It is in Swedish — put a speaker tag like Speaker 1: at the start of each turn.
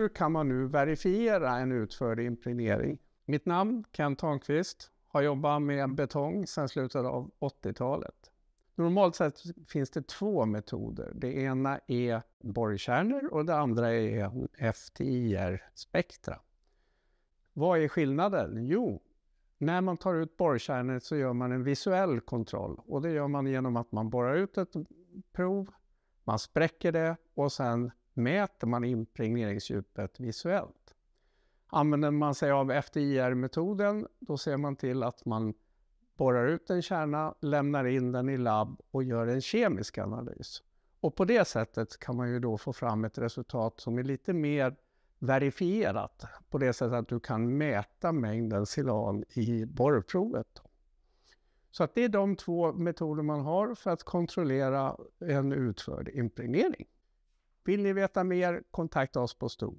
Speaker 1: Hur kan man nu verifiera en utförd impregnering? Mitt namn, Kent Holmqvist, har jobbat med betong sedan slutet av 80-talet. Normalt sett finns det två metoder. Det ena är borrkärnor och det andra är FTIR-spektra. Vad är skillnaden? Jo, när man tar ut borrkärnor så gör man en visuell kontroll och det gör man genom att man borrar ut ett prov, man spräcker det och sen mäter man impregneringsdjupet visuellt. Använder man sig av FDIR-metoden, då ser man till att man borrar ut en kärna, lämnar in den i labb och gör en kemisk analys. Och på det sättet kan man ju då få fram ett resultat som är lite mer verifierat på det sättet att du kan mäta mängden silan i borrprovet. Så att det är de två metoder man har för att kontrollera en utförd impregnering. Vill ni veta mer, kontakta oss på STOR.